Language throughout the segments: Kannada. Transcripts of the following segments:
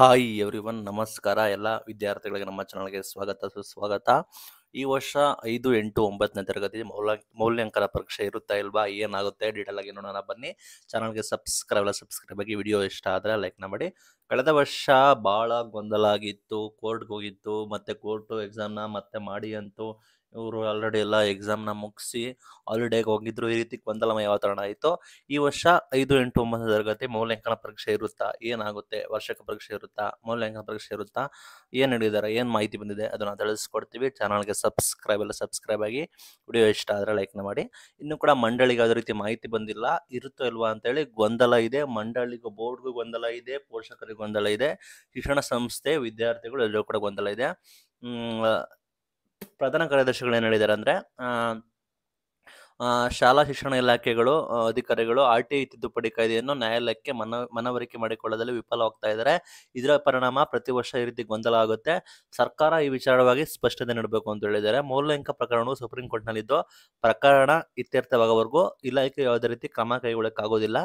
ಹಾಯ್ ಎವ್ರಿ ಒನ್ ನಮಸ್ಕಾರ ಎಲ್ಲ ವಿದ್ಯಾರ್ಥಿಗಳಿಗೆ ನಮ್ಮ ಚಾನಲ್ಗೆ ಸ್ವಾಗತ ಸುಸ್ವಾಗತ ಈ ವರ್ಷ ಐದು ಎಂಟು ಒಂಬತ್ತನೇ ತರಗತಿ ಮೌಲ್ಯ ಮೌಲ್ಯಾಂಕನ ಪರೀಕ್ಷೆ ಇರುತ್ತಾ ಇಲ್ವಾ ಏನಾಗುತ್ತೆ ಡೀಟೇಲ್ ಆಗಿ ನೋಡೋಣ ಬನ್ನಿ ಚಾನಲ್ಗೆ ಸಬ್ಸ್ಕ್ರೈಬ್ ಎಲ್ಲ ಸಬ್ಸ್ಕ್ರೈಬ್ ಆಗಿ ವಿಡಿಯೋ ಇಷ್ಟ ಆದರೆ ಲೈಕ್ನ ಮಾಡಿ ಕಳೆದ ವರ್ಷ ಭಾಳ ಗೊಂದಲ ಆಗಿತ್ತು ಕೋರ್ಟ್ಗೆ ಹೋಗಿತ್ತು ಮತ್ತು ಕೋರ್ಟು ಎಕ್ಸಾಮ್ನ ಮತ್ತೆ ಮಾಡಿ ಅಂತೂ ಇವರು ಆಲ್ರೆಡಿ ಎಲ್ಲ ಎಕ್ಸಾಮ್ನ ಮುಗಿಸಿ ಹಾಲಿಡೇಗೆ ಹೋಗಿದ್ರು ಈ ರೀತಿ ಯಾವ ವಾತಾವರಣ ಆಯಿತು ಈ ವರ್ಷ ಐದು ಎಂಟು ಒಂಬತ್ತು ತರಗತಿ ಮೌಲ್ಯಾಂಕನ ಪರೀಕ್ಷೆ ಇರುತ್ತಾ ಏನಾಗುತ್ತೆ ವರ್ಷಕ ಪರೀಕ್ಷೆ ಇರುತ್ತಾ ಮೌಲ್ಯಾಂಕನ ಪರೀಕ್ಷೆ ಇರುತ್ತಾ ಏನು ಹಿಡಿದಾರೆ ಏನು ಮಾಹಿತಿ ಬಂದಿದೆ ಅದನ್ನು ತಿಳಿಸ್ಕೊಡ್ತೀವಿ ಚಾನಲ್ಗೆ ಸಬ್ಸ್ಕ್ರೈಬ್ ಎಲ್ಲ ಸಬ್ಸ್ಕ್ರೈಬ್ ಆಗಿ ವಿಡಿಯೋ ಇಷ್ಟ ಆದರೆ ಲೈಕ್ನ ಮಾಡಿ ಇನ್ನು ಕೂಡ ಮಂಡಳಿಗೆ ಯಾವುದೇ ರೀತಿ ಮಾಹಿತಿ ಬಂದಿಲ್ಲ ಇರುತ್ತೋ ಇಲ್ವಾ ಅಂತೇಳಿ ಗೊಂದಲ ಇದೆ ಮಂಡಳಿಗೂ ಬೋರ್ಡ್ಗೂ ಗೊಂದಲ ಇದೆ ಪೋಷಕರಿಗೆ ಗೊಂದಲ ಇದೆ ಶಿಕ್ಷಣ ಸಂಸ್ಥೆ ವಿದ್ಯಾರ್ಥಿಗಳು ಎಲ್ಲರೂ ಕೂಡ ಗೊಂದಲ ಇದೆ ಪ್ರಧಾನ ಕಾರ್ಯದರ್ಶಿಗಳು ಏನು ಹೇಳಿದ್ದಾರೆ ಅಂದರೆ ಶಾಲಾ ಶಿಕ್ಷಣ ಇಲಾಖೆಗಳು ಅಧಿಕಾರಿಗಳು ಆರ್ ಟಿ ಐ ತಿದ್ದುಪಡಿ ಕಾಯ್ದೆಯನ್ನು ನ್ಯಾಯಾಲಯಕ್ಕೆ ಮನ ಮನವರಿಕೆ ಮಾಡಿಕೊಳ್ಳದಲ್ಲಿ ವಿಫಲವಾಗ್ತಾ ಇದ್ದಾರೆ ಇದರ ಪರಿಣಾಮ ಪ್ರತಿ ವರ್ಷ ಈ ರೀತಿ ಗೊಂದಲ ಆಗುತ್ತೆ ಸರ್ಕಾರ ಈ ವಿಚಾರವಾಗಿ ಸ್ಪಷ್ಟತೆ ನೀಡಬೇಕು ಅಂತ ಹೇಳಿದ್ದಾರೆ ಮೌಲ್ಯಂಕ ಪ್ರಕರಣವು ಸುಪ್ರೀಂ ಕೋರ್ಟ್ನಲ್ಲಿದ್ದು ಪ್ರಕರಣ ಇತ್ಯರ್ಥವಾಗುವವರೆಗೂ ಇಲಾಖೆ ಯಾವುದೇ ರೀತಿ ಕ್ರಮ ಕೈಗೊಳ್ಳಕ್ಕಾಗೋದಿಲ್ಲ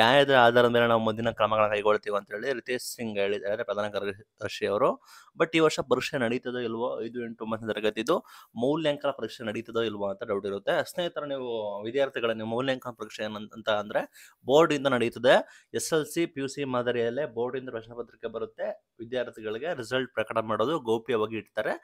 ನ್ಯಾಯದ ಆಧಾರದ ಮೇಲೆ ನಾವು ಮುಂದಿನ ಕ್ರಮಗಳನ್ನು ಕೈಗೊಳ್ತೀವಿ ಅಂತ ಹೇಳಿ ರಿತೇಶ್ ಸಿಂಗ್ ಹೇಳಿದ್ದಾರೆ ಪ್ರಧಾನ ಕಾರ್ಯದರ್ಶಿ ಅವರು ಬಟ್ ಈ ವರ್ಷ ಪರೀಕ್ಷೆ ನಡೀತದೋ ಇಲ್ವೋ ಐದು ಎಂಟು ಒಂಬತ್ತನೇ ತರಗತಿದ್ದು ಮೌಲ್ಯಾಂಕನ ಪರೀಕ್ಷೆ ನಡೀತದೋ ಇಲ್ವೋ ಅಂತ ಡೌಟ್ ಇರುತ್ತೆ ಸ್ನೇಹಿತರ ನೀವು ವಿದ್ಯಾರ್ಥಿಗಳ ನೀವು ಮೌಲ್ಯಾಂಕನ ಪರೀಕ್ಷೆ ಏನಂತ ಅಂದ್ರೆ ಬೋರ್ಡ್ ಇಂದ ನಡೆಯುತ್ತದೆ S L C P U C ಮಾದರಿಯಲ್ಲೇ ಬೋರ್ಡ್ ಇಂದ ಪ್ರಶ್ನೆ ಪತ್ರಿಕೆ ಬರುತ್ತೆ ವಿದ್ಯಾರ್ಥಿಗಳಿಗೆ ರಿಸಲ್ಟ್ ಪ್ರಕಟ ಮಾಡೋದು ಗೌಪ್ಯವಾಗಿ ಇಡ್ತಾರೆ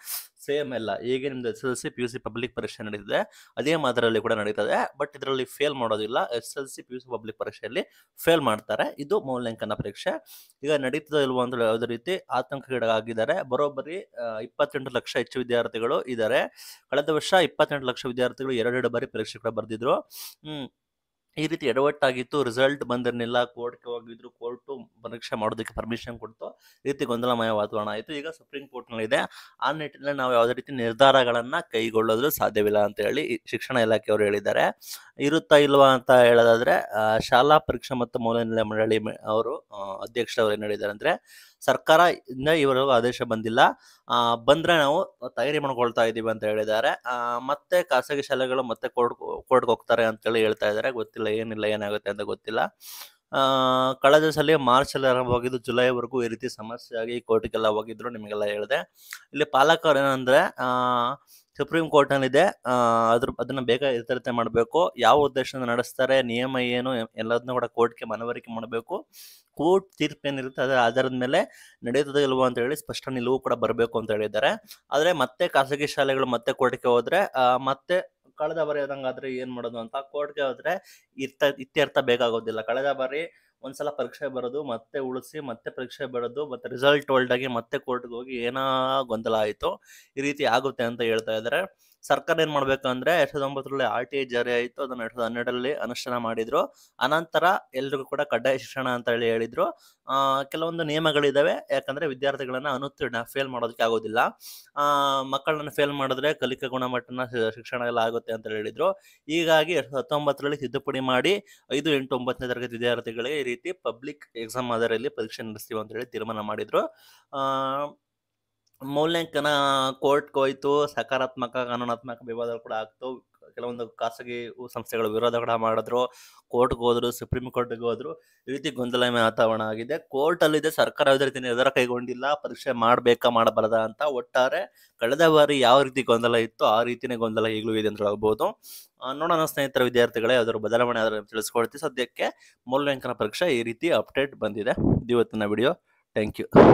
ಸೇಮ್ ಎಲ್ಲ ಈಗ ನಿಮ್ದು S L C P U C public ಪರೀಕ್ಷೆ ನಡೀತಿದೆ ಅದೇ ಮಾದರಿಯಲ್ಲಿ ಕೂಡ ನಡೀತದೆ ಬಟ್ ಇದರಲ್ಲಿ ಫೇಲ್ ಮಾಡೋದಿಲ್ಲ S L C P U C public ಪರೀಕ್ಷೆಯಲ್ಲಿ ಫೇಲ್ ಮಾಡ್ತಾರೆ ಇದು ಮೌಲ್ಯಾಂಕನ ಪರೀಕ್ಷೆ ಈಗ ನಡೀತದೆ ಇಲ್ವೋ ಅಂತ ಯಾವುದೇ ರೀತಿ ಆಗಿದ್ದಾರೆ ಬರೋಬ್ಬರಿ ಇಪ್ಪತ್ತೆಂಟು ಲಕ್ಷ ಹೆಚ್ಚು ವಿದ್ಯಾರ್ಥಿಗಳು ಇದ್ದಾರೆ ಕಳೆದ ವರ್ಷ ಇಪ್ಪತ್ತೆಂಟು ಲಕ್ಷ ವಿದ್ಯಾರ್ಥಿಗಳು ಎರಡೆರಡು ಬಾರಿ ಪರೀಕ್ಷೆ ಪರೀಕ್ಷೆ ಬರ್ದಿದ್ರು ಬರೆದಿದ್ರು ಈ ರೀತಿ ಎಡವಟ್ಟಾಗಿತ್ತು ರಿಸಲ್ಟ್ ಬಂದಿರಲಿಲ್ಲ ಕೋರ್ಟ್ಗೆ ಹೋಗಿದ್ರು ಕೋರ್ಟ್ ಪರೀಕ್ಷೆ ಮಾಡೋದಕ್ಕೆ ಪರ್ಮಿಷನ್ ಕೊಡ್ತು ರೀತಿ ಗೊಂದಲಮಯ ವಾತಾವರಣ ಆಯಿತು ಈಗ ಸುಪ್ರೀಂ ಕೋರ್ಟ್ನಲ್ಲಿದೆ ಆ ನಿಟ್ಟಿನಲ್ಲಿ ನಾವು ಯಾವುದೇ ರೀತಿ ನಿರ್ಧಾರಗಳನ್ನು ಕೈಗೊಳ್ಳಲು ಸಾಧ್ಯವಿಲ್ಲ ಅಂತ ಹೇಳಿ ಶಿಕ್ಷಣ ಇಲಾಖೆಯವರು ಹೇಳಿದ್ದಾರೆ ಇರುತ್ತಾ ಇಲ್ವಾ ಅಂತ ಹೇಳೋದಾದ್ರೆ ಶಾಲಾ ಪರೀಕ್ಷಾ ಮತ್ತು ಮೌಲ್ಯನಿರ್ಣಯ ಮಂಡಳಿ ಅವರು ಅಧ್ಯಕ್ಷರವರು ಏನು ಹೇಳಿದ್ದಾರೆ ಅಂದರೆ ಸರ್ಕಾರ ಇಂದ ಇವರಿಗೂ ಆದೇಶ ಬಂದಿಲ್ಲ ಬಂದ್ರೆ ನಾವು ತಯಾರಿ ಮಾಡ್ಕೊಳ್ತಾ ಇದ್ದೀವಿ ಅಂತ ಹೇಳಿದ್ದಾರೆ ಮತ್ತೆ ಖಾಸಗಿ ಶಾಲೆಗಳು ಮತ್ತೆ ಕೋರ್ಟ್ ಕೋರ್ಟ್ಗೆ ಹೋಗ್ತಾರೆ ಅಂತೇಳಿ ಹೇಳ್ತಾ ಇದ್ದಾರೆ ಗೊತ್ತಿಲ್ಲ ಏನಿಲ್ಲ ಏನಾಗುತ್ತೆ ಅಂತ ಗೊತ್ತಿಲ್ಲ ಕಳೆದ ಸಲ ಮಾರ್ಚ್ ಅಲ್ಲಿ ಆರಂಭವಾಗಿದ್ದು ಜುಲೈವರೆಗೂ ಈ ರೀತಿ ಸಮಸ್ಯೆ ಆಗಿ ಕೋರ್ಟ್ಗೆಲ್ಲ ಹೋಗಿದ್ರು ನಿಮಗೆಲ್ಲ ಹೇಳಿದೆ ಇಲ್ಲಿ ಪಾಲಕರು ಏನಂದ್ರೆ ಸುಪ್ರೀಂ ಕೋರ್ಟ್ ಇದೆ ಅದ್ರ ಅದನ್ನ ಬೇಗ ಎತ್ತರತೆ ಮಾಡಬೇಕು ಯಾವ ಉದ್ದೇಶದಿಂದ ನಡೆಸ್ತಾರೆ ನಿಯಮ ಏನು ಎಲ್ಲದನ್ನ ಕೂಡ ಕೋರ್ಟ್ಗೆ ಮನವರಿಕೆ ಮಾಡಬೇಕು ಕೋರ್ಟ್ ತೀರ್ಪು ಏನಿರುತ್ತೆ ಅದರ ಆಧಾರದ ಮೇಲೆ ನಡೆಯುತ್ತದೆ ಇಲ್ವೋ ಅಂತ ಹೇಳಿ ಸ್ಪಷ್ಟ ನಿಲುವು ಕೂಡ ಬರಬೇಕು ಅಂತ ಹೇಳಿದ್ದಾರೆ ಆದರೆ ಮತ್ತೆ ಖಾಸಗಿ ಶಾಲೆಗಳು ಮತ್ತೆ ಕೋರ್ಟ್ಗೆ ಹೋದರೆ ಮತ್ತೆ ಕಳೆದ ಬಾರಿ ಆದಂಗಾದ್ರೆ ಏನ್ ಮಾಡೋದು ಅಂತ ಕೋರ್ಟ್ಗೆ ಹೋದ್ರೆ ಇರ್ತ ಇತ್ಯರ್ಥ ಬೇಕಾಗೋದಿಲ್ಲ ಕಳೆದ ಬಾರಿ ಒಂದ್ಸಲ ಪರೀಕ್ಷೆ ಬರೋದು ಮತ್ತೆ ಉಳಿಸಿ ಮತ್ತೆ ಪರೀಕ್ಷೆ ಬರೋದು ಮತ್ತೆ ರಿಸಲ್ಟ್ ಓಲ್ಡ್ ಆಗಿ ಮತ್ತೆ ಕೋರ್ಟ್ಗೆ ಹೋಗಿ ಏನೋ ಗೊಂದಲ ಆಯಿತು ಈ ರೀತಿ ಆಗುತ್ತೆ ಅಂತ ಹೇಳ್ತಾ ಇದ್ದಾರೆ ಸರ್ಕಾರ ಏನ್ ಅಂದ್ರೆ ಎರಡ್ ಸಾವಿರದ ಒಂಬತ್ತರಲ್ಲಿ ಆರ್ ಟಿ ಐ ಜಾರಿ ಆಯ್ತು ಅದನ್ನ ಎರಡ್ ಸಾವಿರದ ಹನ್ನೆರಡರಲ್ಲಿ ಅನುಷ್ಠಾನ ಮಾಡಿದ್ರು ಅನಂತರ ಎಲ್ರಿಗೂ ಕೂಡ ಕಡ್ಡಾಯ ಶಿಕ್ಷಣ ಅಂತ ಹೇಳಿ ಹೇಳಿದ್ರು ಕೆಲವೊಂದು ನಿಯಮಗಳಿದಾವೆ ಯಾಕಂದ್ರೆ ವಿದ್ಯಾರ್ಥಿಗಳನ್ನ ಅನುತ್ತೀರ್ಣ ಫೇಲ್ ಮಾಡೋದಕ್ಕೆ ಆಗೋದಿಲ್ಲ ಆ ಮಕ್ಕಳನ್ನ ಫೇಲ್ ಮಾಡಿದ್ರೆ ಕಲಿಕಾ ಗುಣಮಟ್ಟನ ಶಿಕ್ಷಣ ಎಲ್ಲ ಆಗುತ್ತೆ ಅಂತ ಹೇಳಿದ್ರು ಹೀಗಾಗಿ ಎರಡ್ ಸಾವಿರದ ಹತ್ತೊಂಬತ್ತರಲ್ಲಿ ತಿದ್ದುಪಡಿ ಮಾಡಿ ಐದು ಎಂಟು ಒಂಬತ್ತನೇ ತರಗತಿ ವಿದ್ಯಾರ್ಥಿಗಳಿಗೆ ಈ ರೀತಿ ಪಬ್ಲಿಕ್ ಎಕ್ಸಾಮ್ ಆಧಾರದಲ್ಲಿ ಪರೀಕ್ಷೆ ನಡೆಸ್ತೀವಿ ಅಂತ ಹೇಳಿ ತೀರ್ಮಾನ ಮಾಡಿದ್ರು ಆ ಮೌಲ್ಯಾಂಕನ ಕೋರ್ಟ್ಗೆ ಹೋಯ್ತು ಸಕಾರಾತ್ಮಕ ಕಾನೂನಾತ್ಮಕ ವಿವಾದಗಳು ಕೂಡ ಆಗ್ತು ಕೆಲವೊಂದು ಖಾಸಗಿ ಸಂಸ್ಥೆಗಳು ವಿರೋಧ ಕೂಡ ಮಾಡಿದ್ರು ಕೋರ್ಟ್ಗೆ ಹೋದ್ರು ಸುಪ್ರೀಂ ಕೋರ್ಟ್ಗೆ ಹೋದ್ರು ಈ ರೀತಿ ಗೊಂದಲಮಯ ವಾತಾವರಣ ಆಗಿದೆ ಕೋರ್ಟ್ ಸರ್ಕಾರ ಯಾವುದೇ ರೀತಿ ನಿರ್ಧಾರ ಕೈಗೊಂಡಿಲ್ಲ ಪರೀಕ್ಷೆ ಮಾಡಬೇಕಾ ಮಾಡಬಾರದ ಅಂತ ಒಟ್ಟಾರೆ ಕಳೆದ ಬಾರಿ ಯಾವ ರೀತಿ ಗೊಂದಲ ಇತ್ತು ಆ ರೀತಿನೇ ಗೊಂದಲ ಈಗಲೂ ಇದೆ ಅಂತ ಹೇಳ್ಬೋದು ನೋಡೋಣ ಸ್ನೇಹಿತರ ವಿದ್ಯಾರ್ಥಿಗಳೇ ಯಾವ್ದಾದ್ರು ಬದಲಾವಣೆ ಆದ್ರೆ ತಿಳಿಸ್ಕೊಡ್ತೀವಿ ಸದ್ಯಕ್ಕೆ ಮೌಲ್ಯಾಂಕನ ಪರೀಕ್ಷೆ ಈ ರೀತಿ ಅಪ್ಡೇಟ್ ಬಂದಿದೆ ಇವತ್ತಿನ ವಿಡಿಯೋ ಥ್ಯಾಂಕ್ ಯು